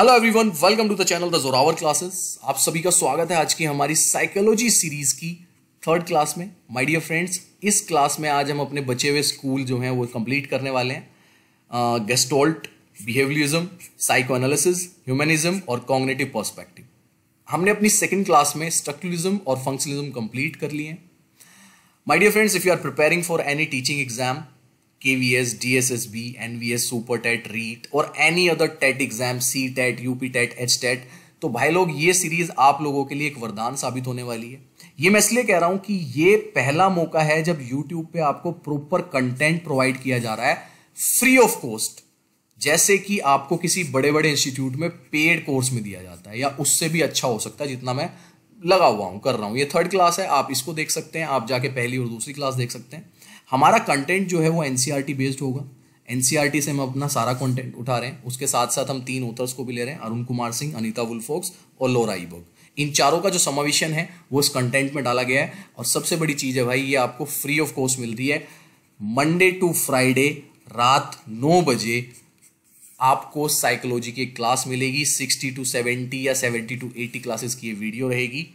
hello everyone welcome to the channel the Zorawar classes आप सभी का स्वागत है आज की हमारी साइकोलॉजी सीरीज की थर्ड क्लास में माय डियर फ्रेंड्स इस क्लास में आज हम अपने बचे हुए स्कूल जो हैं वो कंप्लीट करने वाले हैं gestalt behaviourism psycho analysis humanism और कॉग्नेटिव पर्सपेक्टिव हमने अपनी सेकेंड क्लास में स्ट्रक्चरलिज्म और फंक्शनलिज्म कंप्लीट कर लिए हैं my dear friends if you are preparing for any teaching exam KVS, DSSB, NVS, super TET REET और any other TET exam C TET UP TET H TET तो भाई लोग ये सीरीज आप लोगों के लिए एक वरदान साबित होने वाली है ये मैं इसलिए कह रहा हूं कि ये पहला मौका है जब YouTube पे आपको प्रॉपर कंटेंट प्रोवाइड किया जा रहा है फ्री ऑफ कॉस्ट जैसे कि आपको किसी बड़े बड़े इंस्टीट्यूट में पेड कोर्स में दिया जाता है या उससे भी अच्छा हो सकता है जितना मैं लगा हुआ हूं कर रहा हूं ये थर्ड क्लास है आप इसको देख सकते हैं आप जाके पहली और दूसरी क्लास देख सकते हैं हमारा कंटेंट जो है वो एन बेस्ड e होगा एन e से हम अपना सारा कंटेंट उठा रहे हैं उसके साथ साथ हम तीन ऑथर्स को भी ले रहे हैं अरुण कुमार सिंह अनिता वुल्फोक्स और लोरा ईबर्ग इन चारों का जो समावेशन है वो इस कंटेंट में डाला गया है और सबसे बड़ी चीज़ है भाई ये आपको फ्री ऑफ कॉस्ट मिल रही है मंडे टू फ्राइडे रात नौ बजे आपको साइकोलॉजी की क्लास मिलेगी सिक्सटी टू सेवेंटी या सेवेंटी टू एटी क्लासेस की ये वीडियो रहेगी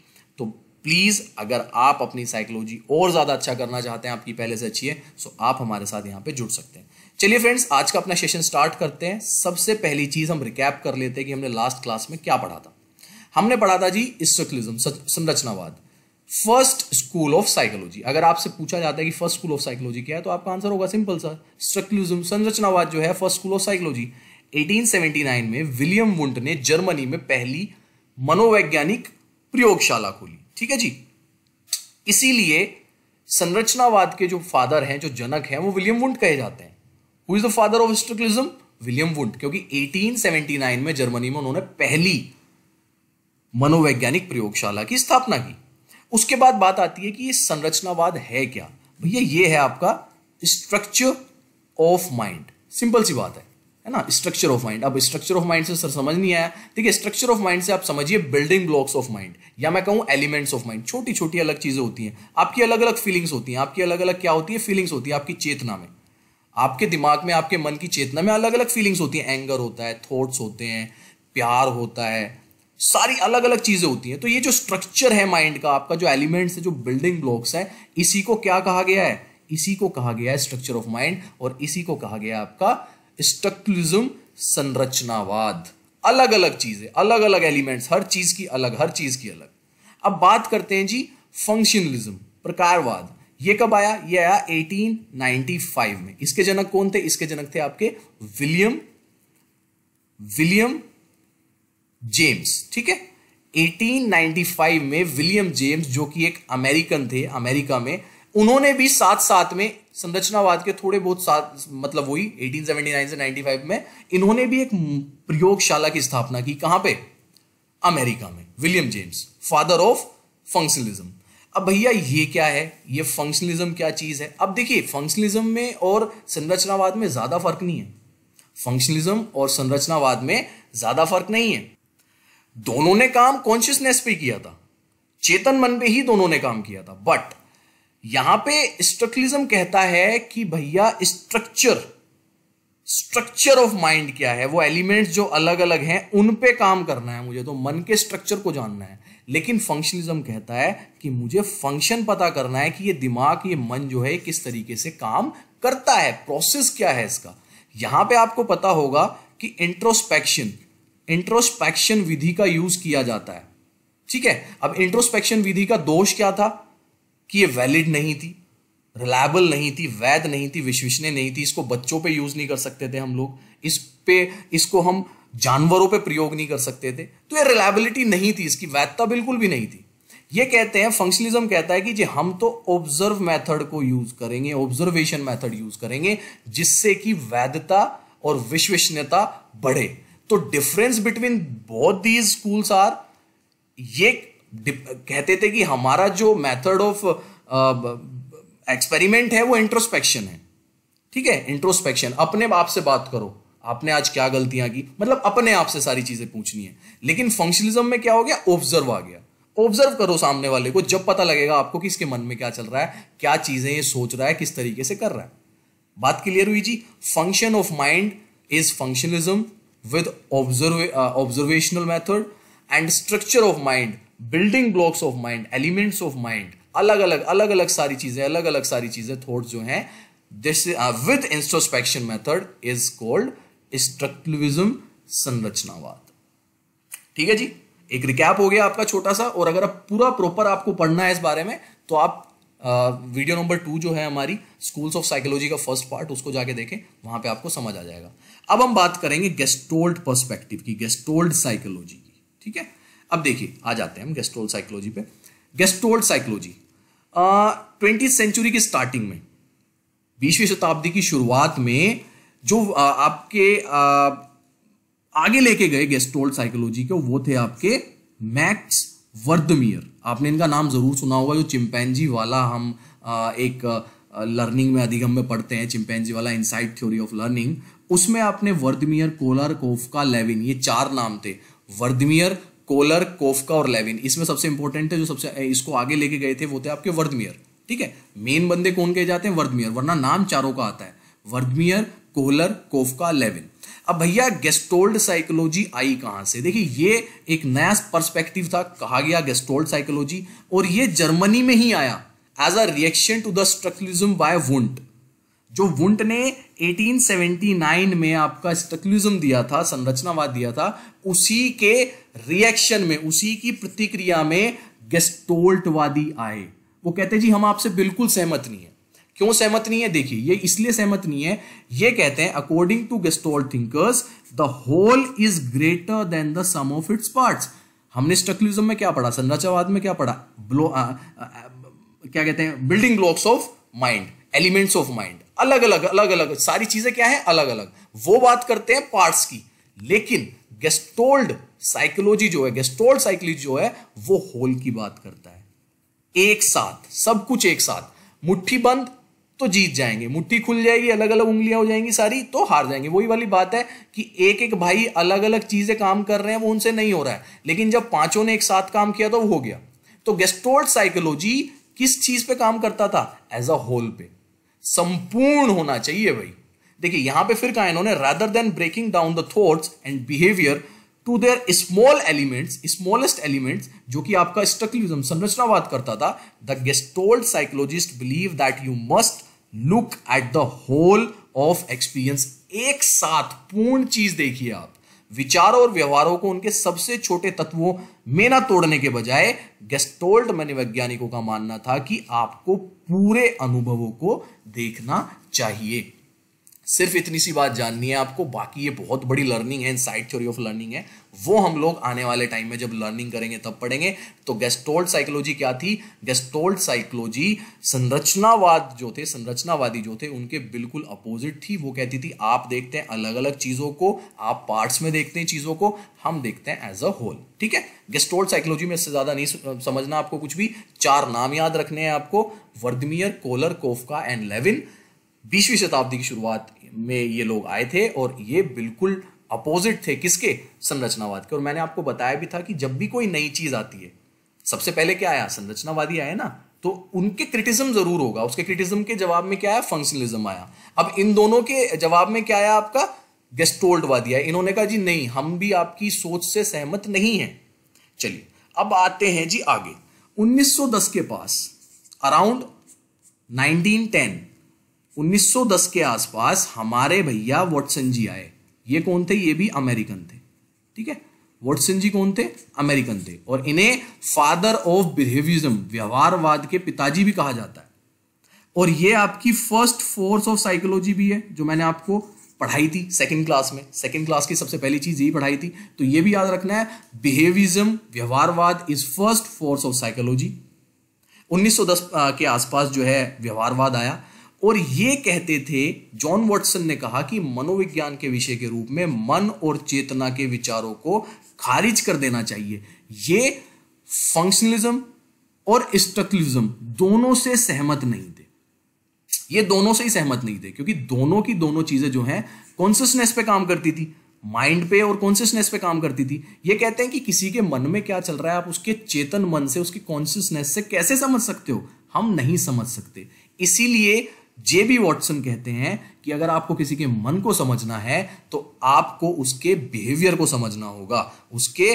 प्लीज़ अगर आप अपनी साइकोलॉजी और ज़्यादा अच्छा करना चाहते हैं आपकी पहले से अच्छी है सो आप हमारे साथ यहाँ पे जुड़ सकते हैं चलिए फ्रेंड्स आज का अपना सेशन स्टार्ट करते हैं सबसे पहली चीज़ हम रिकैप कर लेते हैं कि हमने लास्ट क्लास में क्या पढ़ा था हमने पढ़ा था जी स्टोकलिज्म संरचनावाद फर्स्ट स्कूल ऑफ साइकोलॉजी अगर आपसे पूछा जाता है कि फर्स्ट स्कूल ऑफ साइकोलॉजी क्या है तो आपका आंसर होगा सिंपल सर स्ट्रक्लिज्म संरचनावाद जो है फर्स्ट स्कूल ऑफ साइकोलॉजी 1879 में विलियम वुंट ने जर्मनी में पहली मनोवैज्ञानिक प्रयोगशाला खोली ठीक है जी इसीलिए संरचनावाद के जो फादर हैं जो जनक हैं वो विलियम वुंड कहे जाते हैं who is the father of structuralism William Wundt क्योंकि 1879 में जर्मनी में उन्होंने पहली मनोवैज्ञानिक प्रयोगशाला की स्थापना की उसके बाद बात आती है कि ये संरचनावाद है क्या भैया ये है आपका स्ट्रक्चर ऑफ माइंड सिंपल सी बात है है ना स्ट्रक्चर ऑफ माइंड अब स्ट्रक्चर ऑफ माइंड से सर समझ नहीं आया देखिए स्ट्रक्चर ऑफ माइंड से आप समझिए बिल्डिंग ब्लॉक्स ऑफ माइंड या मैं कहूँ एलिमेंट्स ऑफ माइंड छोटी छोटी अलग चीज़ें होती हैं आपकी अलग अलग फीलिंग्स होती हैं आपकी अलग अलग क्या होती है फीलिंग्स होती है आपकी चेतना में आपके दिमाग में आपके मन की चेतना में अलग अलग फीलिंग्स होती हैं एंगर होता है थॉट्स होते हैं प्यार होता है सारी अलग अलग चीज़ें होती हैं तो ये जो स्ट्रक्चर है माइंड का आपका जो एलिमेंट्स है जो बिल्डिंग ब्लॉक्स है इसी को क्या कहा गया है इसी को कहा गया है स्ट्रक्चर ऑफ माइंड और इसी को कहा गया है आपका स्टक्लिज्म संरचनावाद अलग अलग चीजें अलग अलग एलिमेंट्स हर चीज की अलग हर चीज की अलग अब बात करते हैं जी फंक्शनलिज्म प्रकारवाद ये कब आया ये आया 1895 में इसके जनक कौन थे इसके जनक थे आपके विलियम विलियम जेम्स ठीक है 1895 में विलियम जेम्स जो कि एक अमेरिकन थे अमेरिका में उन्होंने भी साथ साथ में संरचनावाद के थोड़े बहुत साथ मतलब वही 1879 से 95 में इन्होंने भी एक प्रयोगशाला की स्थापना की कहां पे अमेरिका में William James father of functionalism अब भैया ये क्या है ये फंक्शनलिज्म क्या चीज है अब देखिए फंक्शनलिज्म में और संरचनावाद में ज्यादा फर्क नहीं है फंक्शनलिज्म और संरचनावाद में ज्यादा फर्क नहीं है दोनों ने काम कॉन्शियसनेस पे किया था चेतन मन पे ही दोनों ने काम किया था बट यहां पे स्ट्रक्चरलिज्म कहता है कि भैया स्ट्रक्चर स्ट्रक्चर ऑफ माइंड क्या है वो एलिमेंट्स जो अलग अलग हैं उन पे काम करना है मुझे तो मन के स्ट्रक्चर को जानना है लेकिन फंक्शनलिज्म कहता है कि मुझे फंक्शन पता करना है कि ये दिमाग ये मन जो है किस तरीके से काम करता है प्रोसेस क्या है इसका यहां पे आपको पता होगा कि इंट्रोस्पेक्शन इंट्रोस्पेक्शन विधि का यूज किया जाता है ठीक है अब इंट्रोस्पेक्शन विधि का दोष क्या था कि ये वैलिड नहीं थी रिलायबल नहीं थी वैध नहीं थी विश्वसनीय नहीं थी इसको बच्चों पे यूज़ नहीं कर सकते थे हम लोग इस पे इसको हम जानवरों पे प्रयोग नहीं कर सकते थे तो ये रिलायबिलिटी नहीं थी इसकी वैधता बिल्कुल भी नहीं थी ये कहते हैं फंक्शनलिज्म कहता है कि जी हम तो ऑब्जर्व मेथड को यूज करेंगे ऑब्जर्वेशन मेथड यूज करेंगे जिससे कि वैधता और विश्वसनीयता बढ़े तो difference between both these schools are ये कहते थे कि हमारा जो मेथड ऑफ एक्सपेरिमेंट है वो इंट्रोस्पेक्शन है ठीक है इंट्रोस्पेक्शन अपने आप से बात करो आपने आज क्या गलतियां की मतलब अपने आप से सारी चीजें पूछनी है लेकिन फंक्शनलिज्म में क्या हो गया ऑब्जर्व आ गया ऑब्जर्व करो सामने वाले को जब पता लगेगा आपको कि इसके मन में क्या चल रहा है क्या चीजें ये सोच रहा है किस तरीके से कर रहा है बात क्लियर हुई जी function of mind is functionalism with observational method and structure of mind building blocks of mind elements of mind अलग अलग अलग अलग सारी चीजें अलग अलग सारी चीजें थॉट जो हैं this with introspection method is called structuralism संरचनावाद ठीक है जी एक रिकैप हो गया आपका छोटा सा और अगर आप पूरा प्रॉपर आपको पढ़ना है इस बारे में तो आप आ, वीडियो नंबर टू जो है हमारी स्कूल्स ऑफ साइकोलॉजी का फर्स्ट पार्ट उसको जाके देखें वहां पे आपको समझ आ जाएगा अब हम बात करेंगे गेस्टोल्ड पर्सपेक्टिव की गेस्टोल्ड साइकोलॉजी की ठीक है अब देखिए आ जाते हैं हम गेस्ट्रोल साइकोलॉजी पे गेस्ट्रोल साइकोलॉजी ट्वेंटी सेंचुरी की स्टार्टिंग में बीसवीं शताब्दी की शुरुआत में जो आ, आपके आ, आगे लेके गए गेस्ट्रोल साइकोलॉजी के वो थे आपके मैक्स वर्दमियर आपने इनका नाम जरूर सुना होगा जो चिंपैनजी वाला हम आ, एक लर्निंग में अधिगम में पढ़ते हैं चिंपैनजी वाला इनसाइट थ्योरी ऑफ लर्निंग उसमें आपने वर्दमियर कोलार कोफका लेविन ये चार नाम थे वर्दमियर कोलर कोफका और लेविन इसमें सबसे इंपॉर्टेंट है जो सबसे इसको आगे लेके गए थे वो थे आपके वर्दमियर ठीक है मेन बंदे कौन कहे जाते हैं वर्दमियर वरना नाम चारों का आता है वर्दमियर कोहलर कोफका लेविन अब भैया गेस्टोल्ड साइकोलॉजी आई कहां से देखिए ये एक नया पर्सपेक्टिव था कहा गया गेस्टोल्ड साइकोलॉजी और ये जर्मनी में ही आया as a reaction to the structuralism by Wundt जो वुंट ने 1879 में आपका स्ट्रक्लिज्म दिया था संरचनावाद दिया था उसी के रिएक्शन में उसी की प्रतिक्रिया में गेस्टोल्टवादी आए वो कहते हैं जी हम आपसे बिल्कुल सहमत नहीं है क्यों सहमत नहीं है देखिए ये इसलिए सहमत नहीं है ये कहते हैं according to gestalt thinkers the whole is greater than the sum of its parts हमने स्टक्लिज्म में क्या पढ़ा संरचनावाद में क्या पढ़ा ब्लो क्या कहते हैं building blocks of mind elements of mind अलग अलग अलग अलग सारी चीजें क्या है अलग अलग वो बात करते हैं पार्ट्स की लेकिन गेस्टोल्ड साइकोलॉजी जो है गेस्टोल्ड साइकोलॉजी जो है वो होल की बात करता है एक साथ सब कुछ एक साथ मुट्ठी बंद तो जीत जाएंगे मुट्ठी खुल जाएगी अलग अलग उंगलियां हो जाएंगी सारी तो हार जाएंगे वही वाली बात है कि एक एक भाई अलग अलग चीजें काम कर रहे हैं वो उनसे नहीं हो रहा है लेकिन जब पांचों ने एक साथ काम किया तो वो हो गया तो गेस्टोर्ड साइकोलॉजी किस चीज पे काम करता था एज अ होल पे संपूर्ण होना चाहिए भाई देखिए यहां पे फिर कहा इन्होंने rather than breaking down the thoughts and behaviour to their small elements smallest elements जो कि आपका स्ट्रक्चरलिज्म संरचनावाद करता था the gestalt psychologist believe that you must look at the whole of experience एक साथ पूर्ण चीज देखिए आप विचारों और व्यवहारों को उनके सबसे छोटे तत्वों में ना तोड़ने के बजाय गेस्टोल्ड मनोवैज्ञानिकों का मानना था कि आपको पूरे अनुभवों को देखना चाहिए सिर्फ इतनी सी बात जाननी है आपको बाकी ये बहुत बड़ी लर्निंग है इनसाइड थ्योरी ऑफ लर्निंग है वो हम लोग आने वाले टाइम में जब लर्निंग करेंगे तब पढ़ेंगे तो गेस्टोल्ड साइकोलॉजी क्या थी गेस्टोल्ड साइकोलॉजी संरचनावाद जो थे संरचनावादी जो थे उनके बिल्कुल अपोजिट थी वो कहती थी आप देखते हैं अलग अलग चीज़ों को आप पार्ट्स में देखते हैं चीज़ों को हम देखते हैं एज अ होल ठीक है गेस्टोल्ड साइकोलॉजी में इससे ज़्यादा नहीं समझना आपको कुछ भी चार नाम याद रखने हैं आपको Wertheimer Kohler Koffka and Lewin बीसवीं शताब्दी की शुरुआत में ये लोग आए थे और ये बिल्कुल अपोजिट थे किसके संरचनावाद के और मैंने आपको बताया भी था कि जब भी कोई नई चीज आती है सबसे पहले क्या आया संरचनावादी आए ना तो उनके क्रिटिज्म जरूर होगा उसके क्रिटिज्म के जवाब में क्या आया फंक्शनलिज्म आया अब इन दोनों के जवाब में क्या आया आपका गेस्टोल्डवादी आया इन्होंने कहा जी नहीं हम भी आपकी सोच से सहमत नहीं है चलिए अब आते हैं जी आगे 1910 के पास अराउंड 1910 1910 के आसपास हमारे भैया वॉटसन जी आए ये कौन थे ये भी अमेरिकन थे ठीक है वॉटसन जी कौन थे अमेरिकन थे और इन्हें फादर ऑफ बिहेवियरिज्म व्यवहारवाद के पिताजी भी कहा जाता है और ये आपकी फर्स्ट फोर्स ऑफ साइकोलॉजी भी है जो मैंने आपको पढ़ाई थी सेकंड क्लास में सेकंड क्लास की सबसे पहली चीज यही पढ़ाई थी तो ये भी याद रखना है बिहेवियरिज्म व्यवहारवाद is first force of psychology 1910 के आसपास जो है व्यवहारवाद आया और ये कहते थे जॉन वॉटसन ने कहा कि मनोविज्ञान के विषय के रूप में मन और चेतना के विचारों को खारिज कर देना चाहिए ये फंक्शनलिज्म और स्ट्रक्लिज्म दोनों से सहमत नहीं थे ये दोनों से ही सहमत नहीं थे क्योंकि दोनों की दोनों चीजें जो हैं कॉन्सियसनेस पे काम करती थी माइंड पे और कॉन्सियसनेस पे काम करती थी ये कहते हैं कि किसी के मन में क्या चल रहा है आप उसके चेतन मन से उसकी कॉन्सियसनेस से कैसे समझ सकते हो हम नहीं समझ सकते इसीलिए बी वॉटसन कहते हैं कि अगर आपको किसी के मन को समझना है तो आपको उसके बिहेवियर को समझना होगा उसके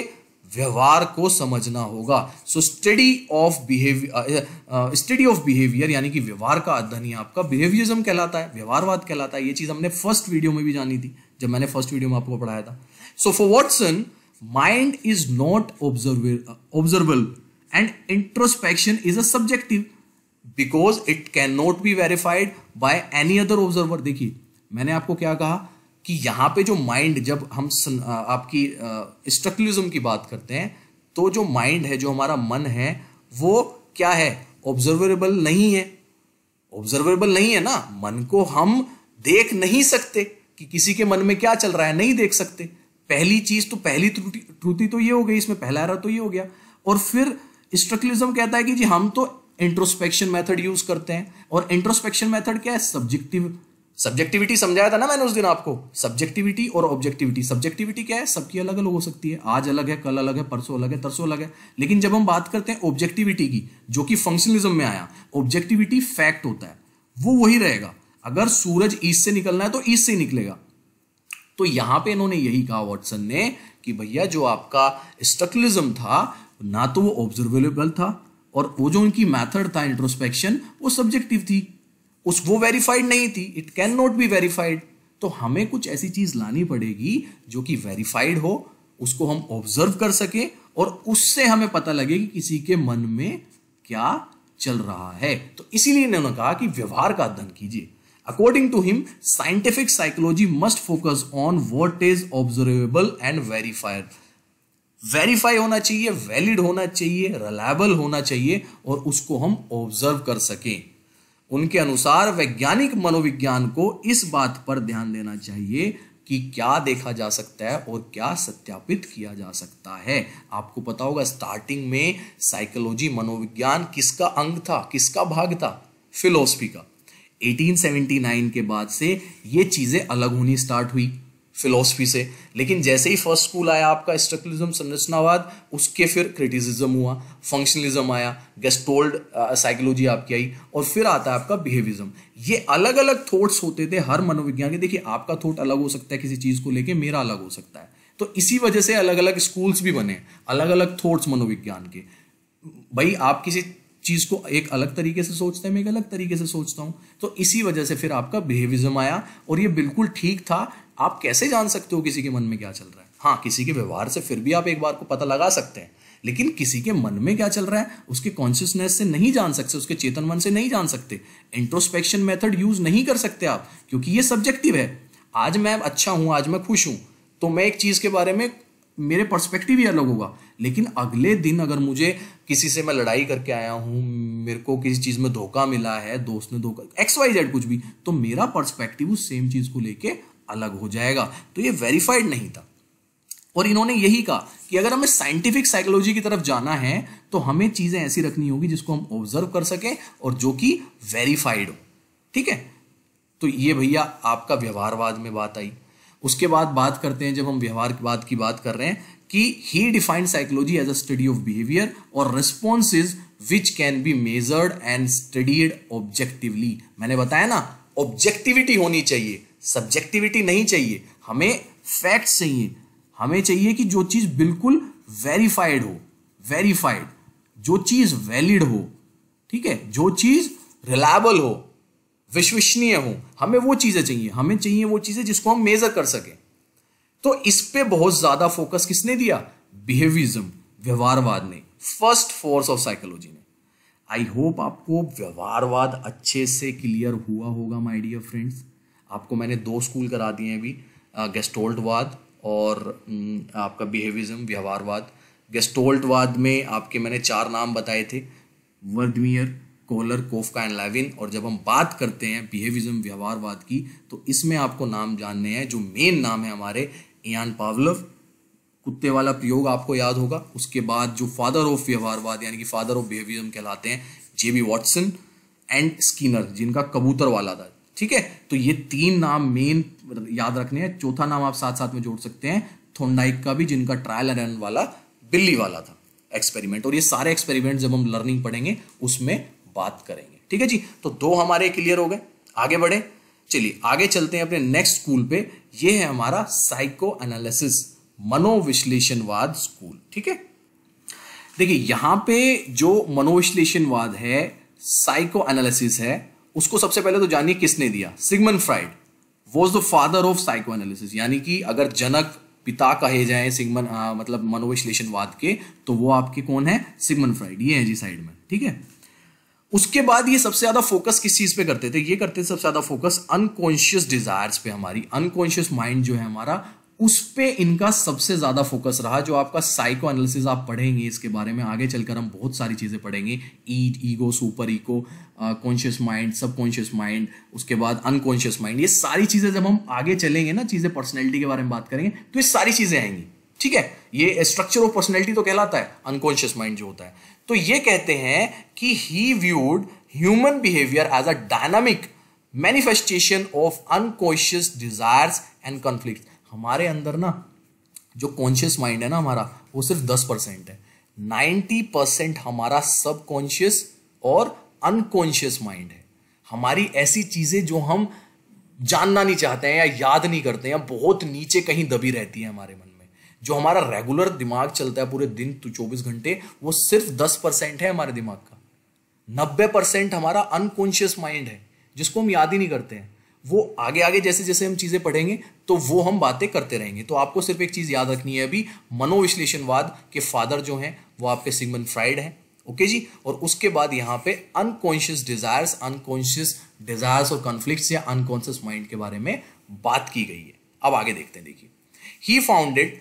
व्यवहार को समझना होगा so study of behaviour study of behaviour यानी कि व्यवहार का अध्ययन ही आपका बिहेवियरिज्म कहलाता है व्यवहारवाद कहलाता है ये चीज़ हमने फर्स्ट वीडियो में भी जानी थी जब मैंने फर्स्ट वीडियो में आपको पढ़ाया था so for Watson mind is not observe observable and introspection is a subjective because it can not be verified by any other observer देखिए मैंने आपको क्या कहा कि यहां पे जो माइंड जब हम सन, आपकी स्ट्रक्लिज्म की बात करते हैं तो जो माइंड है जो हमारा मन है वो क्या है ऑब्जर्वेबल नहीं है ऑब्जर्वेबल नहीं है ना मन को हम देख नहीं सकते कि किसी के मन में क्या चल रहा है नहीं देख सकते पहली चीज तो पहली त्रुटि त्रुटि तो ये हो गई इसमें पहला रहा तो ये हो गया और फिर स्ट्रक्लिज्म कहता है कि जी हम तो इंट्रोस्पेक्शन मेथड यूज करते हैं और इंट्रोस्पेक्शन मेथड क्या है सब्जेक्टिव सब्जेक्टिविटी समझाया था ना मैंने उस दिन आपको सब्जेक्टिविटी और ऑब्जेक्टिविटी सब्जेक्टिविटी क्या है सबकी अलग अलग हो सकती है आज अलग है कल अलग है परसों अलग है तरसों अलग है लेकिन जब हम बात करते हैं ऑब्जेक्टिविटी की जो कि फंक्शनलिज्म में आया ऑब्जेक्टिविटी फैक्ट होता है वो वही रहेगा अगर सूरज ईस्ट से निकलना है तो ईस्ट से निकलेगा तो यहां पे इन्होंने यही कहा वॉटसन ने कि भैया जो आपका स्टकलिज्म था ना तो वो ऑब्जर्वेबल था और वो जो उनकी मैथड था इंट्रोस्पेक्शन वो सब्जेक्टिव थी उस वो वेरीफाइड नहीं थी it can not be verified तो हमें कुछ ऐसी चीज लानी पड़ेगी जो कि वेरीफाइड हो उसको हम ऑब्जर्व कर सकें और उससे हमें पता लगे कि किसी के मन में क्या चल रहा है तो इसीलिए इन्होंने कहा कि व्यवहार का अध्ययन कीजिए according to him scientific psychology must focus on what is observable and verified verify होना चाहिए वैलिड होना चाहिए रिलायबल होना चाहिए और उसको हम ऑब्जर्व कर सकें उनके अनुसार वैज्ञानिक मनोविज्ञान को इस बात पर ध्यान देना चाहिए कि क्या देखा जा सकता है और क्या सत्यापित किया जा सकता है आपको पता होगा स्टार्टिंग में साइकोलॉजी मनोविज्ञान किसका अंग था किसका भाग था फिलोसफी का 1879 के बाद से ये चीज़ें अलग होनी स्टार्ट हुई फिलोसफी से लेकिन जैसे ही फर्स्ट स्कूल आया आपका स्ट्रक्चरलिज्म संरचनावाद उसके फिर क्रिटिसिज्म हुआ फंक्शनलिज्म आया गेस्टोल्ड साइकोलॉजी uh, आपकी आई और फिर आता है आपका बिहेवियरिज्म ये अलग अलग थॉट्स होते थे हर मनोविज्ञान के देखिए आपका थॉट अलग हो सकता है किसी चीज़ को लेके मेरा अलग हो सकता है तो इसी वजह से अलग अलग स्कूल्स भी बने अलग अलग थॉट्स मनोविज्ञान के भाई आप किसी चीज़ को एक अलग तरीके से सोचते हैं मैं एक अलग तरीके से सोचता हूँ तो इसी वजह से फिर आपका बिहेवियरिज्म आया और ये बिल्कुल ठीक था आप कैसे जान सकते हो किसी के मन में क्या चल रहा है हाँ किसी के व्यवहार से फिर भी आप एक बार को पता लगा सकते हैं लेकिन किसी के मन में क्या चल रहा है उसके कॉन्शियसनेस से नहीं जान सकते उसके चेतन मन से नहीं जान सकते इंट्रोस्पेक्शन मेथड यूज नहीं कर सकते आप क्योंकि ये सब्जेक्टिव है आज मैं अच्छा हूं आज मैं खुश हूं तो मैं एक चीज के बारे में मेरे पर्सपेक्टिव ही अलग होगा लेकिन अगले दिन अगर मुझे किसी से मैं लड़ाई करके आया हूं मेरे को किसी चीज़ में धोखा मिला है दोस्त ने धोखा एक्स वाई जेड कुछ भी तो मेरा पर्सपेक्टिव उस सेम चीज़ को लेके अलग हो जाएगा तो ये वेरीफाइड नहीं था और इन्होंने यही कहा कि अगर हमें साइंटिफिक साइकोलॉजी की तरफ जाना है तो हमें चीज़ें ऐसी रखनी होगी जिसको हम ऑब्जर्व कर सकें और जो कि वेरीफाइड हो ठीक है तो ये भैया आपका व्यवहारवाद में बात आई उसके बाद बात करते हैं जब हम व्यवहारवाद की बात कर रहे हैं कि he defined psychology as a study of behaviour और responses which can be measured and studied objectively मैंने बताया ना ऑब्जेक्टिविटी होनी चाहिए सब्जेक्टिविटी नहीं चाहिए हमें फैक्ट्स चाहिए हमें चाहिए कि जो चीज़ बिल्कुल वेरीफाइड हो वेरीफाइड जो चीज़ वैलिड हो ठीक है जो चीज़ रिलायबल हो विश्वसनीय हो हमें वो चीज़ें चाहिए हमें चाहिए वो चीज़ें जिसको हम मेज़र कर सकें तो इस पे बहुत ज़्यादा फोकस किसने दिया बिहेवियरिज्म व्यवहारवाद ने फर्स्ट फोर्स ऑफ साइकोलॉजी ने आई होप आपको व्यवहारवाद अच्छे से क्लियर हुआ होगा माय डियर फ्रेंड्स आपको मैंने दो स्कूल करा दिए हैं अभी गेस्टोल्टवाद और आपका बिहेविज्म व्यवहारवाद गेस्टोल्टवाद में आपके मैंने चार नाम बताए थे Wertheimer Kohler Koffka and Lewin और जब हम बात करते हैं बिहेविज्म व्यवहारवाद की तो इसमें आपको नाम जानने हैं जो मेन नाम है हमारे एन पावलव कुत्ते वाला प्रयोग आपको याद होगा उसके बाद जो फादर ऑफ व्यवहारवाद यानी कि फादर ऑफ बिहेविज्म कहलाते हैं जेबी वॉटसन एंड स्किनर जिनका कबूतर वाला था ठीक है तो ये तीन नाम मेन मतलब याद रखने हैं चौथा नाम आप साथ साथ में जोड़ सकते हैं थोड़ाइक का भी जिनका ट्रायल एंड रन वाला बिल्ली वाला था एक्सपेरिमेंट और ये सारे एक्सपेरिमेंट जब हम लर्निंग पढ़ेंगे उसमें बात करेंगे ठीक है जी तो दो हमारे क्लियर हो गए आगे बढ़े चलिए आगे चलते हैं अपने नेक्स्ट स्कूल पे ये है हमारा साइको एनालिसिस मनोविश्लेषणवाद स्कूल ठीक है देखिए यहां पे जो मनोविश्लेषणवाद है साइको एनालिसिस है उसको सबसे पहले तो जानिए किसने दिया Sigmund Freud was the father of psycho analysis यानी कि अगर जनक पिता कहे जाए सिगमन मतलब मनोविश्लेषणवाद के तो वो आपके कौन है सिगमन फ्राइड ये है जी साइड में ठीक है उसके बाद ये सबसे ज्यादा फोकस किस चीज पे करते थे ये करते थे सबसे ज्यादा फोकस अनकॉन्शियस डिजायर्स पे हमारी अनकॉन्शियस माइंड जो है हमारा उस पे इनका सबसे ज़्यादा फोकस रहा जो आपका साइको एनालिसिस आप पढ़ेंगे इसके बारे में आगे चलकर हम बहुत सारी चीज़ें पढ़ेंगे id ego super ego conscious mind subconscious mind उसके बाद अनकॉन्शियस माइंड ये सारी चीज़ें जब हम आगे चलेंगे ना चीज़ें पर्सनैलिटी के बारे में बात करेंगे तो ये सारी चीज़ें आएंगी ठीक है ये स्ट्रक्चर ऑफ पर्सनैलिटी तो कहलाता है अनकॉन्शियस माइंड जो होता है तो ये कहते हैं कि he viewed human behaviour as a dynamic manifestation of unconscious desires and conflict हमारे अंदर ना जो कॉन्शियस माइंड है ना हमारा वो सिर्फ दस परसेंट है नाइन्टी परसेंट हमारा सब कॉन्शियस और अनकॉन्शियस माइंड है हमारी ऐसी चीज़ें जो हम जानना नहीं चाहते हैं या याद नहीं करते हैं बहुत नीचे कहीं दबी रहती है हमारे मन में जो हमारा रेगुलर दिमाग चलता है पूरे दिन तो चौबीस घंटे वो सिर्फ दस परसेंट है हमारे दिमाग का नब्बे परसेंट हमारा अनकॉन्शियस माइंड है जिसको हम याद ही नहीं करते हैं वो आगे आगे जैसे जैसे हम चीज़ें पढ़ेंगे तो वो हम बातें करते रहेंगे तो आपको सिर्फ एक चीज़ याद रखनी है अभी मनोविश्लेषणवाद के फादर जो हैं वो आपके सिगमन फ्राइड हैं ओके जी और उसके बाद यहाँ पे अनकॉन्शियस डिजायर्स अनकॉन्शियस डिजायर्स और कॉन्फ्लिक्ट या अनकॉन्शियस माइंड के बारे में बात की गई है अब आगे देखते हैं देखिए he founded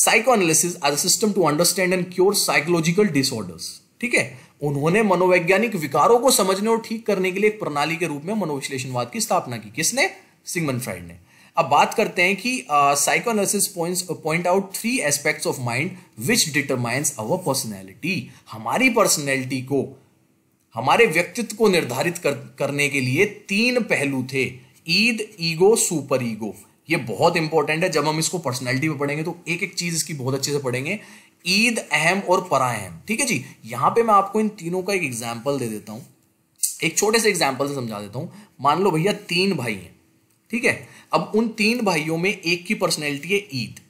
psychoanalysis as a system to understand and cure psychological disorders ठीक है उन्होंने मनोवैज्ञानिक विकारों को समझने और ठीक करने के लिए एक प्रणाली के रूप में मनोविश्लेषणवाद की स्थापना की किसने सिंगमन फ्राइड ने अब बात करते हैं कि psycho points point out three aspects of mind which determines our personality हमारी पर्सनैलिटी को हमारे व्यक्तित्व को निर्धारित कर, करने के लिए तीन पहलू थे ईद ईगो सुपर ईगो ये बहुत इंपॉर्टेंट है जब हम इसको पर्सनैलिटी में पढ़ेंगे तो एक एक चीज इसकी बहुत अच्छे से पढ़ेंगे ईद अहम और अहम ठीक है जी यहां पे मैं आपको इन तीनों का एक एग्जाम्पल दे देता हूँ एक छोटे से एग्जाम्पल से समझा देता हूं मान लो भैया तीन भाई हैं ठीक है अब उन तीन भाइयों में एक की पर्सनैलिटी है ईद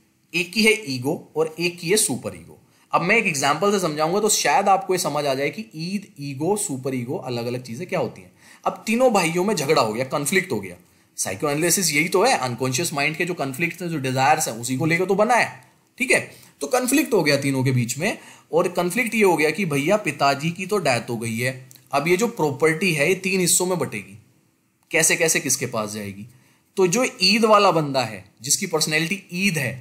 एक की है ईगो और एक की है सुपर ईगो अब मैं एक एग्जाम्पल से समझाऊंगा तो शायद आपको ये समझ आ जाए कि ईद ईगो सुपर ईगो अलग अलग चीज़ें क्या होती हैं अब तीनों भाइयों में झगड़ा हो गया कन्फ्लिक्ट हो गया साइको एनालिसिस यही तो है अनकॉन्शियस माइंड के जो कन्फ्लिक्ट जो डिजायर्स है उसी को लेकर तो बना है ठीक है तो कन्फ्लिक्ट हो गया तीनों के बीच में और कन्फ्लिक्ट ये हो गया कि भैया पिताजी की तो डेथ हो गई है अब ये जो प्रॉपर्टी है ये तीन हिस्सों में बटेगी कैसे कैसे किसके पास जाएगी तो जो ईद वाला बंदा है जिसकी पर्सनैलिटी ईद है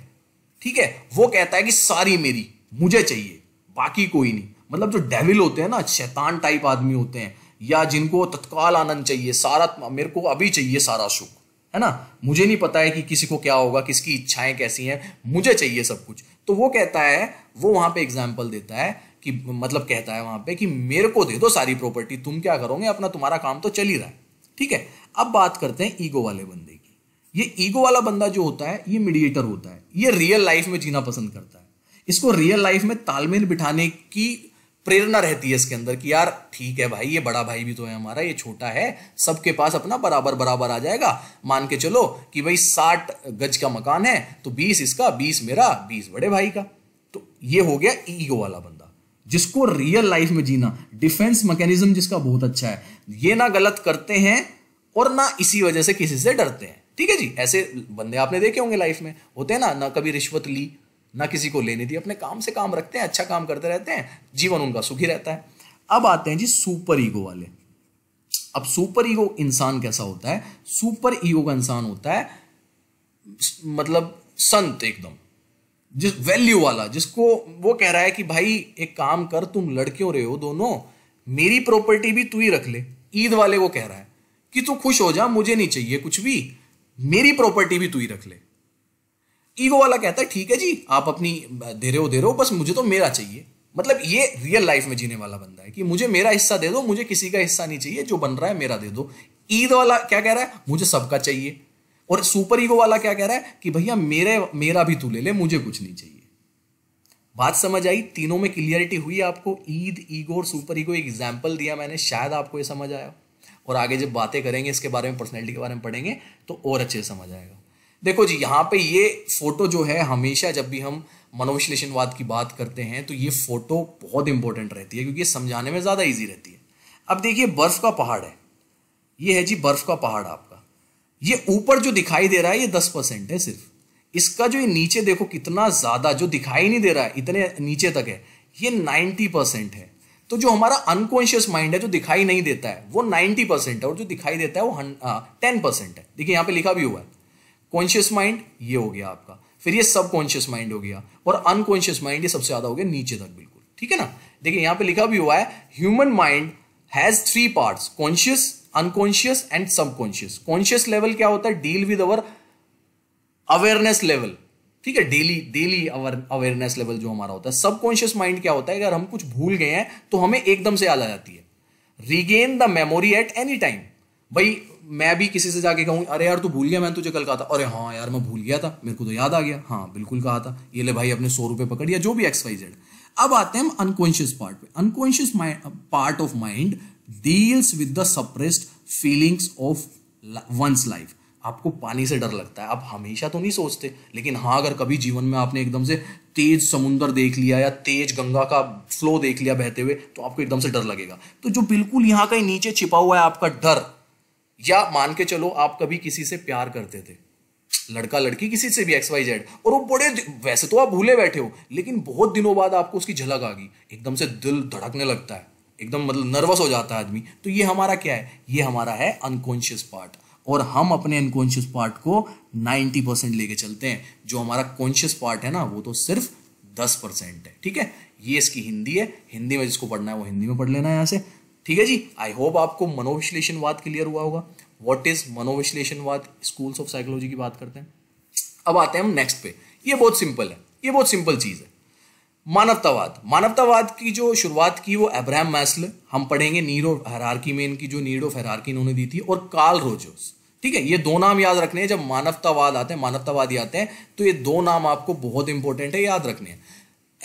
ठीक है वो कहता है कि सारी मेरी मुझे चाहिए बाकी कोई नहीं मतलब जो डेविल होते हैं ना शैतान टाइप आदमी होते हैं या जिनको तत्काल आनंद चाहिए सारा मेरे को अभी चाहिए सारा सुख है ना मुझे नहीं पता है कि किसी को क्या होगा किसकी इच्छाएं कैसी हैं मुझे चाहिए सब कुछ तो वो कहता है वो वहां पे एग्जाम्पल देता है कि मतलब कहता है वहां पे कि मेरे को दे दो सारी प्रॉपर्टी तुम क्या करोगे अपना तुम्हारा काम तो चल ही रहा है ठीक है अब बात करते हैं ईगो वाले बंदे की ये ईगो वाला बंदा जो होता है ये मीडिएटर होता है ये रियल लाइफ में जीना पसंद करता है इसको रियल लाइफ में तालमेल बिठाने की प्रेरणा रहती है इसके अंदर कि यार ठीक है भाई ये बड़ा भाई भी तो है हमारा ये छोटा है सबके पास अपना बराबर बराबर आ जाएगा मान के चलो कि भाई साठ गज का मकान है तो बीस इसका बीस मेरा बीस बड़े भाई का तो ये हो गया ईगो वाला बंदा जिसको रियल लाइफ में जीना डिफेंस मैकेनिज्म जिसका बहुत अच्छा है ये ना गलत करते हैं और ना इसी वजह से किसी से डरते हैं ठीक है जी ऐसे बंदे आपने देखे होंगे लाइफ में होते हैं ना ना कभी रिश्वत ली ना किसी को लेने दी अपने काम से काम रखते हैं अच्छा काम करते रहते हैं जीवन उनका सुखी रहता है अब आते हैं जी सुपर ईगो वाले अब सुपर ईगो इंसान कैसा होता है सुपर ईगो का इंसान होता है मतलब संत एकदम जिस वैल्यू वाला जिसको वो कह रहा है कि भाई एक काम कर तुम लड़कियों रहे हो दोनों मेरी प्रॉपर्टी भी तू ही रख ले ईद वाले को कह रहा है कि तू खुश हो जा मुझे नहीं चाहिए कुछ भी मेरी प्रॉपर्टी भी तू ही रख ले ईगो वाला कहता है ठीक है जी आप अपनी दे रहे हो दे रहे हो बस मुझे तो मेरा चाहिए मतलब ये रियल लाइफ में जीने वाला बंदा है कि मुझे मेरा हिस्सा दे दो मुझे किसी का हिस्सा नहीं चाहिए जो बन रहा है मेरा दे दो ईद वाला क्या कह रहा है मुझे सबका चाहिए और सुपर ईगो वाला क्या कह रहा है कि भैया मेरे मेरा भी तू ले ले मुझे कुछ नहीं चाहिए बात समझ आई तीनों में क्लियरिटी हुई आपको ईद ईगो और सुपर ईगो एग्जाम्पल दिया मैंने शायद आपको ये समझ आया और आगे जब बातें करेंगे इसके बारे में पर्सनैलिटी के बारे में पढ़ेंगे तो और अच्छे समझ आएगा देखो जी यहाँ पे ये फोटो जो है हमेशा जब भी हम मनोविश्लेषणवाद की बात करते हैं तो ये फोटो बहुत इंपॉर्टेंट रहती है क्योंकि ये समझाने में ज़्यादा ईजी रहती है अब देखिए बर्फ का पहाड़ है ये है जी बर्फ का पहाड़ आपका ये ऊपर जो दिखाई दे रहा है ये दस परसेंट है सिर्फ इसका जो ये नीचे देखो कितना ज़्यादा जो दिखाई नहीं दे रहा है इतने नीचे तक है ये नाइन्टी परसेंट है तो जो हमारा अनकॉन्शियस माइंड है जो दिखाई नहीं देता है वो नाइन्टी परसेंट है और जो दिखाई देता है वो टेन परसेंट है देखिए यहां पे लिखा भी हुआ है कॉन्शियस माइंड ये हो गया आपका फिर ये सब कॉन्शियस माइंड हो गया और अनकॉन्शियस माइंड ये सबसे ज्यादा हो गया नीचे तक बिल्कुल ठीक है ना देखिए यहां पे लिखा भी हुआ है human mind has three parts conscious unconscious and subconscious conscious level क्या होता है deal with our awareness level ठीक है डेली डेली अवेयरनेस लेवल जो हमारा होता है सबकॉन्शियस माइंड क्या होता है अगर हम कुछ भूल गए हैं तो हमें एकदम से याद आ जाती है regain the memory at any time भाई मैं भी किसी से जाके कहूँ अरे यार तू भूल गया मैंने तुझे कल कहा था अरे हाँ यार मैं भूल गया था मेरे को तो याद आ गया हाँ बिल्कुल कहा था ये ले भाई अपने सौ रुपये पकड़ या जो भी एक्सवाइज वाई अब आते हैं हम अनकॉन्शियस पार्ट पे unconscious part of mind deals with the suppressed feelings of one's life आपको पानी से डर लगता है आप हमेशा तो नहीं सोचते लेकिन हाँ अगर कभी जीवन में आपने एकदम से तेज समुंदर देख लिया या तेज गंगा का फ्लो देख लिया बहते हुए तो आपको एकदम से डर लगेगा तो जो बिल्कुल यहाँ का नीचे छिपा हुआ है आपका डर या मान के चलो आप कभी किसी से प्यार करते थे लड़का लड़की किसी से भी एक्स वाई जेड और वो बड़े वैसे तो आप भूले बैठे हो लेकिन बहुत दिनों बाद आपको उसकी झलक आ गई एकदम से दिल धड़कने लगता है एकदम मतलब नर्वस हो जाता है आदमी तो ये हमारा क्या है ये हमारा है अनकॉन्शियस पार्ट और हम अपने अनकॉन्शियस पार्ट को 90 परसेंट लेके चलते हैं जो हमारा कॉन्शियस पार्ट है ना वो तो सिर्फ 10 परसेंट है ठीक है ये इसकी हिंदी है हिंदी में जिसको पढ़ना है वो हिंदी में पढ़ लेना है यहाँ से ठीक है जी आई होप आपको मनोविश्लेषणवाद क्लियर हुआ होगा वॉट इज मनोविश्लेषणवाद स्कूल्स ऑफ साइकोलॉजी की बात करते हैं अब आते हैं हम नेक्स्ट पे ये बहुत सिंपल है ये बहुत सिंपल चीज है मानवतावाद मानवतावाद की जो शुरुआत की वो एब्राहम मैसल हम पढ़ेंगे नीरो हरारकी में इनकी जो नीरो ऑफ हरारकी इन्होंने दी थी और कार्ल रोजोस ठीक है ये दो नाम याद रखने हैं जब मानवतावाद आते हैं मानवतावादी आते हैं तो ये दो नाम आपको बहुत इंपॉर्टेंट है याद रखने हैं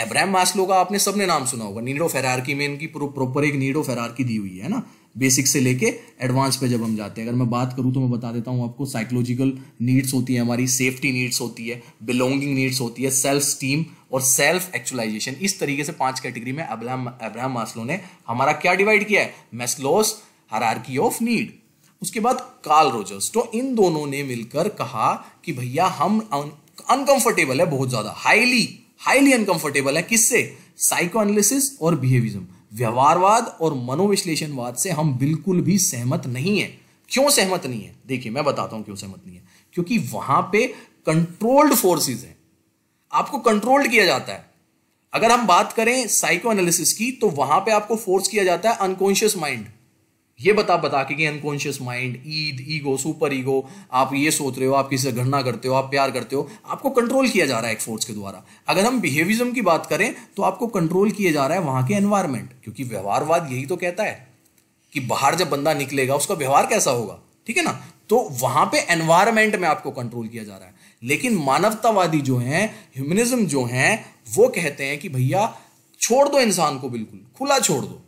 एब्राहम मास्लो का आपने सबने नाम सुना होगा नीडो फेरारकी में इनकी प्रॉपर एक नीडो फेरारकी दी हुई है ना बेसिक से लेके एडवांस पे जब हम जाते हैं अगर मैं बात करूँ तो मैं बता देता हूँ आपको साइकोलॉजिकल नीड्स होती है हमारी सेफ्टी नीड्स होती है बिलोंगिंग नीड्स होती है सेल्फ स्टीम और सेल्फ एक्चुअलाइजेशन इस तरीके से पांच कैटेगरी में अब्राहम अब्राहम मास्लो ने हमारा क्या डिवाइड किया है मैस्लोस हरारकी ऑफ नीड उसके बाद कार्ल रोजर्स तो इन दोनों ने मिलकर कहा कि भैया हम अनकंफर्टेबल है बहुत ज़्यादा हाईली हाईली अनकंफर्टेबल है किससे साइको एनालिसिस और बिहेवियरिज्म व्यवहारवाद और मनोविश्लेषणवाद से हम बिल्कुल भी सहमत नहीं है क्यों सहमत नहीं है देखिए मैं बताता हूं क्यों सहमत नहीं है क्योंकि वहां पे कंट्रोल्ड फोर्सेस हैं आपको कंट्रोल्ड किया जाता है अगर हम बात करें साइको एनालिसिस की तो वहां पे आपको फोर्स किया जाता है अनकॉन्शियस माइंड ये बता बता के कि unconscious mind id ego super ego आप ये सोच रहे हो आप किसी से घृणा करते हो आप प्यार करते हो आपको कंट्रोल किया जा रहा है एक फोर्स के द्वारा अगर हम बिहेविज्म की बात करें तो आपको कंट्रोल किया जा रहा है वहां के एनवायरमेंट क्योंकि व्यवहारवाद यही तो कहता है कि बाहर जब बंदा निकलेगा उसका व्यवहार कैसा होगा ठीक है ना तो वहां पे एनवायरमेंट में आपको कंट्रोल किया जा रहा है लेकिन मानवतावादी जो हैं ह्यूमनिज्म जो हैं वो कहते हैं कि भैया छोड़ दो इंसान को बिल्कुल खुला छोड़ दो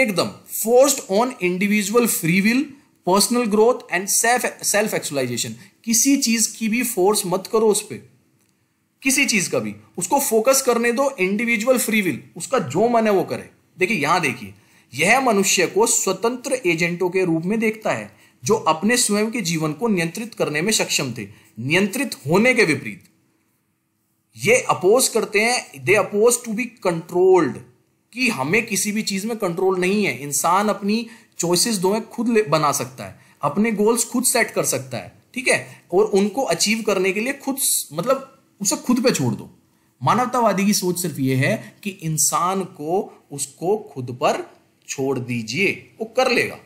एकदम forced on individual free will personal growth and self self actualisation किसी चीज की भी फोर्स मत करो उस पर किसी चीज का भी उसको फोकस करने दो इंडिविजुअल फ्री विल उसका जो मन है वो करे देखिए यहां देखिए यह मनुष्य को स्वतंत्र एजेंटों के रूप में देखता है जो अपने स्वयं के जीवन को नियंत्रित करने में सक्षम थे नियंत्रित होने के विपरीत ये अपोज करते हैं they oppose to be controlled कि हमें किसी भी चीज़ में कंट्रोल नहीं है इंसान अपनी चॉइसेस दो है खुद बना सकता है अपने गोल्स खुद सेट कर सकता है ठीक है और उनको अचीव करने के लिए खुद मतलब उसे खुद पे छोड़ दो मानवतावादी की सोच सिर्फ यह है कि इंसान को उसको खुद पर छोड़ दीजिए वो कर लेगा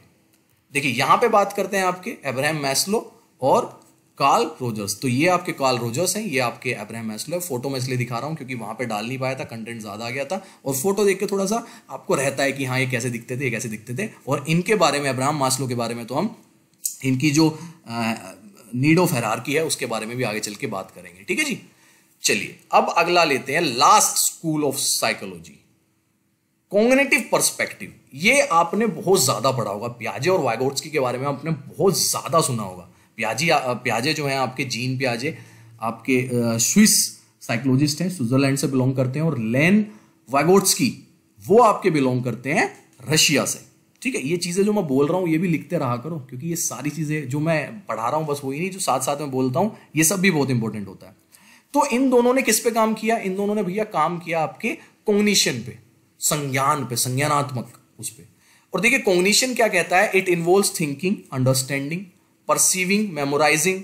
देखिए यहां पे बात करते हैं आपके अब्राहम मैस्लो और कार्ल रोजर्स तो ये आपके कार्ल रोजर्स हैं ये आपके अब्राहम मैस्लो फोटो मैं इसलिए दिखा रहा हूँ क्योंकि वहाँ पे डाल नहीं पाया था कंटेंट ज़्यादा आ गया था और फोटो देख के थोड़ा सा आपको रहता है कि हाँ ये कैसे दिखते थे ये कैसे दिखते थे और इनके बारे में अब्राहम मास्लो के बारे में तो हम इनकी जो नीडो फरार की है उसके बारे में भी आगे चल के बात करेंगे ठीक है जी चलिए अब अगला लेते हैं last school of psychology cognitive perspective ये आपने बहुत ज़्यादा पढ़ा होगा प्याजे और वाइगोट्स के बारे में आपने बहुत ज़्यादा सुना होगा प्याजी प्याजे जो हैं आपके जीन प्याजे आपके स्विस साइकोलॉजिस्ट हैं स्विट्जरलैंड से बिलोंग करते हैं और लेन वाइगोट्सकी वो आपके बिलोंग करते हैं रशिया से ठीक है ये चीज़ें जो मैं बोल रहा हूँ ये भी लिखते रहा करो क्योंकि ये सारी चीज़ें जो मैं पढ़ा रहा हूँ बस वही नहीं जो साथ साथ में बोलता हूँ ये सब भी बहुत इंपॉर्टेंट होता है तो इन दोनों ने किस पे काम किया इन दोनों ने भैया काम किया आपके कॉग्निशन पे संज्ञान पे संज्ञानात्मक उस पर और देखिए कॉग्निशन क्या कहता है it involve thinking understanding perceiving memorising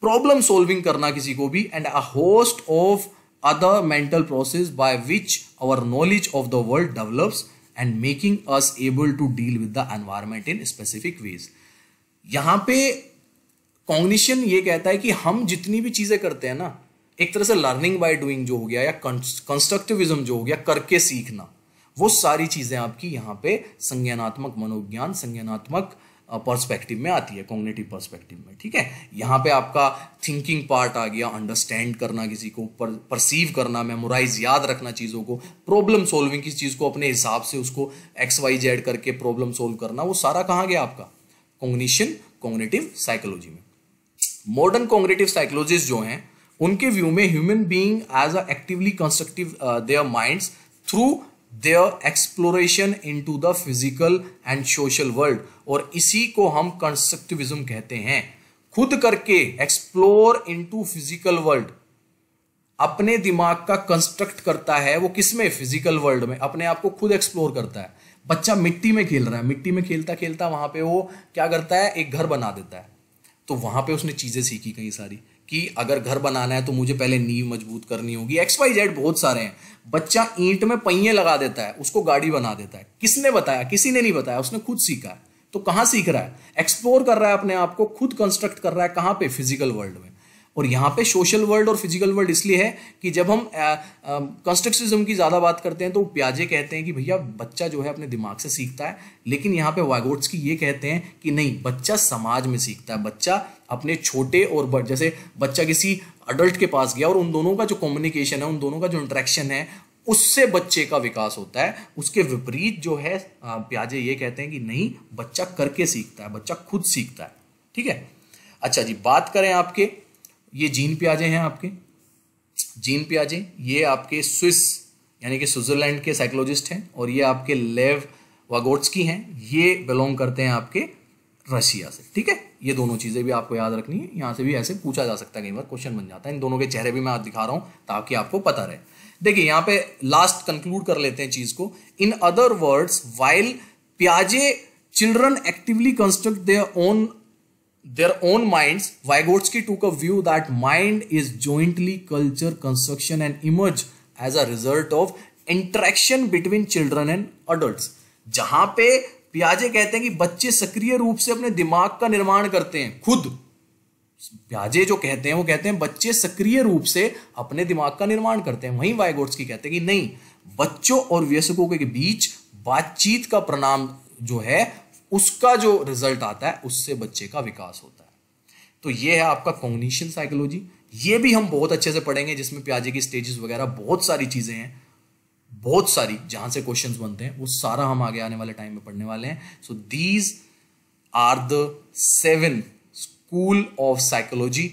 problem solving करना किसी को भी and a host of other mental process by which our knowledge of the world develops and making us able to deal with the environment in specific ways यहाँ पे cognition ये कहता है कि हम जितनी भी चीज़ें करते हैं ना एक तरह से लर्निंग बाय डूइंग जो हो गया या कंस्ट्रक्टिविज्म जो हो गया करके सीखना वो सारी चीज़ें आपकी यहाँ पे संज्ञानात्मक मनोज्ञान संज्ञानात्मक पर्सपेक्टिव में आती है कॉग्नेटिव पर्सपेक्टिव में ठीक है यहाँ पे आपका थिंकिंग पार्ट आ गया अंडरस्टैंड करना किसी को परसीव करना मेमोराइज याद रखना चीज़ों को प्रॉब्लम सॉल्विंग किस चीज़ को अपने हिसाब से उसको एक्स वाई जेड करके प्रॉब्लम सॉल्व करना वो सारा कहाँ गया आपका कॉग्निशन कॉग्नेटिव साइकोलॉजी में मॉडर्न कॉग्नेटिव साइकोलॉजिस्ट जो हैं उनके व्यू में human being as a actively constructive their minds through their exploration to the physical and social world और इसी को हम कंस्ट्रक्टिविज्म कहते हैं खुद करके एक्सप्लोर टू फिजिकल वर्ल्ड अपने दिमाग का कंस्ट्रक्ट करता है वो किसमें फिजिकल वर्ल्ड में अपने आप को खुद एक्सप्लोर करता है बच्चा मिट्टी में खेल रहा है मिट्टी में खेलता खेलता वहां पे वो क्या करता है एक घर बना देता है तो वहां पे उसने चीजें सीखी कई सारी कि अगर घर बनाना है तो मुझे पहले नींव मजबूत करनी होगी एक्स वाई जेड बहुत सारे हैं बच्चा ईंट में पहिए लगा देता है उसको गाड़ी बना देता है किसने बताया किसी ने नहीं बताया उसने खुद सीखा है तो कहाँ सीख रहा है एक्सप्लोर कर रहा है अपने आप को खुद कंस्ट्रक्ट कर रहा है कहाँ पे फिजिकल वर्ल्ड में और यहाँ पे सोशल वर्ल्ड और फिजिकल वर्ल्ड इसलिए है कि जब हम कंस्ट्रक्टिज्म की ज़्यादा बात करते हैं तो प्याजे कहते हैं कि भैया बच्चा जो है अपने दिमाग से सीखता है लेकिन यहाँ पे वाइगोट्स की ये कहते हैं कि नहीं बच्चा समाज में सीखता है बच्चा अपने छोटे और जैसे बच्चा किसी अडल्ट के पास गया और उन दोनों का जो कम्युनिकेशन है उन दोनों का जो इंट्रैक्शन है उससे बच्चे का विकास होता है उसके विपरीत जो है प्याजे ये कहते हैं कि नहीं बच्चा करके सीखता है बच्चा खुद सीखता है ठीक है अच्छा जी बात करें आपके ये जीन प्याजे हैं आपके जीन प्याजे ये आपके स्विस यानी कि स्विट्जरलैंड के साइकोलॉजिस्ट हैं और ये आपके लेव की हैं ये बिलोंग करते हैं आपके रशिया से ठीक है ये दोनों चीज़ें भी आपको याद रखनी है यहाँ से भी ऐसे पूछा जा सकता है कई बार क्वेश्चन बन जाता है इन दोनों के चेहरे भी मैं आज दिखा रहा हूँ ताकि आपको पता रहे देखिए यहाँ पे लास्ट कंक्लूड कर लेते हैं चीज़ को इन अदर वर्ड्स वाइल प्याजे children actively construct their own their own minds, Vygotsky took a view that mind is jointly culture, construction, and emerge as a result of interaction between children and adult जहां पे प्याजे कहते हैं कि बच्चे सक्रिय रूप से अपने दिमाग का निर्माण करते हैं खुद प्याजे जो कहते हैं वो कहते हैं बच्चे सक्रिय रूप से अपने दिमाग का निर्माण करते हैं वहीं वाइगोट्स की कहते हैं कि नहीं बच्चों और व्यस्कों के बीच बातचीत का प्रणाम जो है उसका जो रिजल्ट आता है उससे बच्चे का विकास होता है तो ये है आपका कॉग्निशन साइकोलॉजी ये भी हम बहुत अच्छे से पढ़ेंगे जिसमें प्याजे की स्टेजेस वगैरह बहुत सारी चीज़ें हैं बहुत सारी जहां से क्वेश्चन बनते हैं वो सारा हम आगे आने वाले टाइम में पढ़ने वाले हैं so these are the seven school of psychology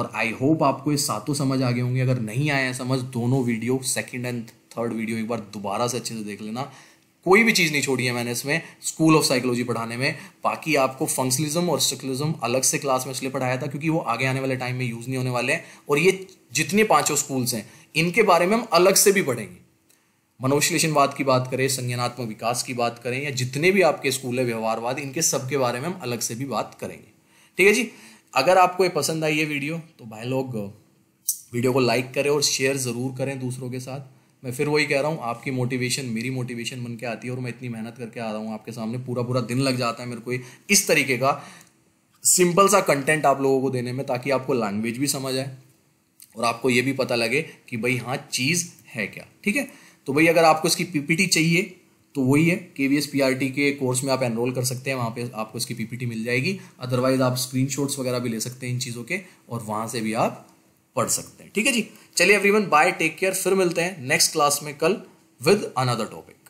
और आई होप आपको ये सातों समझ आ गए होंगे अगर नहीं आए हैं समझ दोनों video second and third video एक बार दोबारा से अच्छे से देख लेना कोई भी चीज़ नहीं छोड़ी है मैंने इसमें स्कूल ऑफ साइकोलॉजी पढ़ाने में बाकी आपको फंक्शनलिज्म और स्ट्रक्चरलिज्म अलग से क्लास में इसलिए पढ़ाया था क्योंकि वो आगे आने वाले टाइम में यूज़ नहीं होने वाले हैं और ये जितने पांचों स्कूल्स हैं इनके बारे में हम अलग से भी पढ़ेंगे मनोश्लेषणवाद की बात करें संज्ञानात्मक विकास की बात करें या जितने भी आपके स्कूल है व्यवहारवाद इनके सब के बारे में हम अलग से भी बात करेंगे ठीक है जी अगर आपको ये पसंद आई ये वीडियो तो भाई लोग वीडियो को लाइक करें और शेयर ज़रूर करें दूसरों के साथ मैं फिर वही कह रहा हूँ आपकी मोटिवेशन मेरी मोटिवेशन बन के आती है और मैं इतनी मेहनत करके आ रहा हूँ आपके सामने पूरा पूरा दिन लग जाता है मेरे को इस तरीके का सिंपल सा कंटेंट आप लोगों को देने में ताकि आपको लैंग्वेज भी समझ आए और आपको ये भी पता लगे कि भाई हाँ चीज़ है क्या ठीक है तो भाई अगर आपको इसकी पीपीटी चाहिए तो वही है K V S P R T के कोर्स में आप एनरोल कर सकते हैं वहाँ पे आपको इसकी पीपीटी मिल जाएगी अदरवाइज आप स्क्रीनशॉट्स वगैरह भी ले सकते हैं इन चीज़ों के और वहाँ से भी आप पढ़ सकते हैं ठीक है जी चलिए एवरीवन बाय टेक केयर फिर मिलते हैं नेक्स्ट क्लास में कल विद अनदर टॉपिक